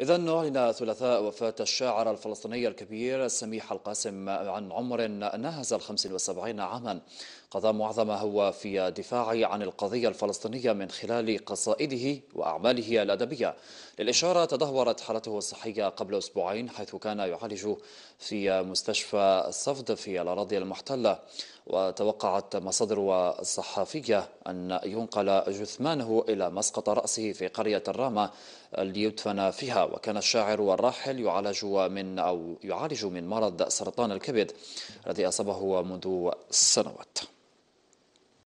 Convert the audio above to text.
إذا أعلن ثلاثاء وفاة الشاعر الفلسطيني الكبير سميح القاسم عن عمر ناهز ال 75 عاما قضى معظمه في دفاع عن القضية الفلسطينية من خلال قصائده وأعماله الأدبية للإشارة تدهورت حالته الصحية قبل أسبوعين حيث كان يعالج في مستشفى الصفد في الأراضي المحتلة وتوقعت مصادر صحفية أن ينقل جثمانه إلى مسقط رأسه في قرية الرامة ليدفن فيها وكان الشاعر والراحل يعالج من أو يعالج من مرض سرطان الكبد الذي أصابه منذ سنوات